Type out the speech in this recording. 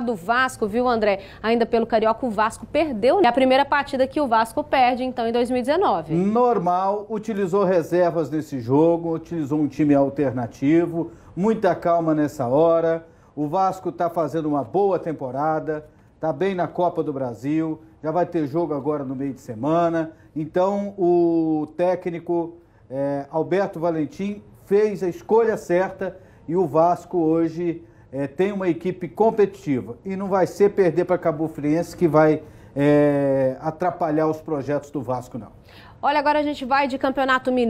do Vasco, viu, André? Ainda pelo Carioca, o Vasco perdeu. É a primeira partida que o Vasco perde, então, em 2019. Normal, utilizou reservas nesse jogo, utilizou um time alternativo, muita calma nessa hora. O Vasco está fazendo uma boa temporada, está bem na Copa do Brasil, já vai ter jogo agora no meio de semana. Então, o técnico é, Alberto Valentim fez a escolha certa e o Vasco hoje é, tem uma equipe competitiva e não vai ser perder para Cabo Friense que vai é, atrapalhar os projetos do Vasco, não. Olha, agora a gente vai de campeonato mineiro.